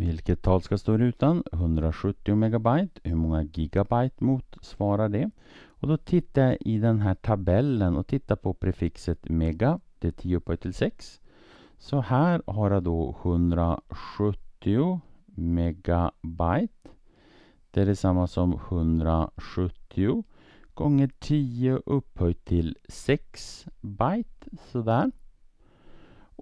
Vilket tal ska stå i rutan? 170 megabyte. Hur många gigabyte motsvarar det? Och då tittar jag i den här tabellen och tittar på prefixet mega. Det är 10 upphöjt till 6. Så här har jag då 170 megabyte. Det är detsamma som 170 gånger 10 upphöjt till 6 byte. Sådär.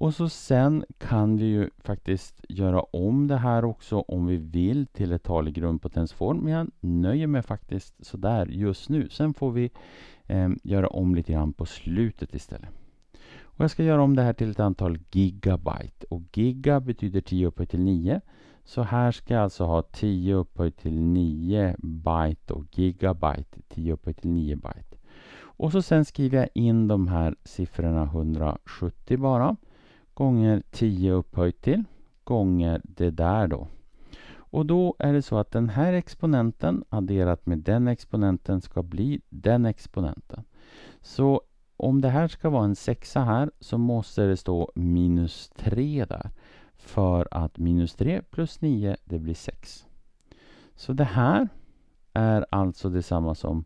Och så sen kan vi ju faktiskt göra om det här också om vi vill till ett tal i grundpotensform. Men jag nöjer mig faktiskt sådär just nu. Sen får vi eh, göra om lite grann på slutet istället. Och jag ska göra om det här till ett antal gigabyte. Och giga betyder 10 upphöjt till 9. Så här ska jag alltså ha 10 upphöjt till 9 byte och gigabyte 10 upphöjt till 9 byte. Och så sen skriver jag in de här siffrorna 170 bara gånger 10 upphöjt till gånger det där då. Och då är det så att den här exponenten adderat med den exponenten ska bli den exponenten. Så om det här ska vara en sexa här så måste det stå minus 3 där. För att minus 3 plus 9 det blir 6. Så det här är alltså detsamma som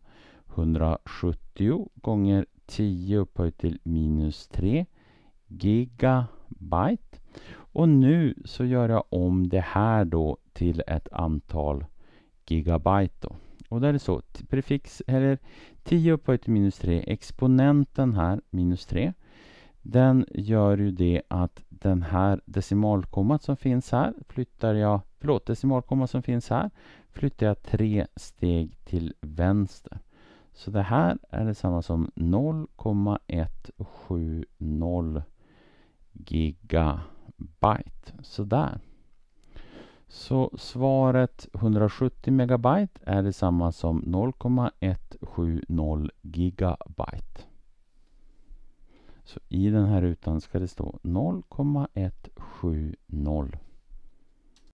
170 gånger 10 upphöjt till minus 3 giga byte. Och nu så gör jag om det här då till ett antal gigabyte. Då. Och där är det så, prefix, eller 10 upphöjt till minus 3, exponenten här, minus 3, den gör ju det att den här decimalkommat som finns här flyttar jag, förlåt, decimalkommat som finns här flyttar jag tre steg till vänster. Så det här är detsamma som 0,170 gigabyte. Sådär. Så svaret 170 megabyte är detsamma som 0,170 gigabyte. Så i den här rutan ska det stå 0,170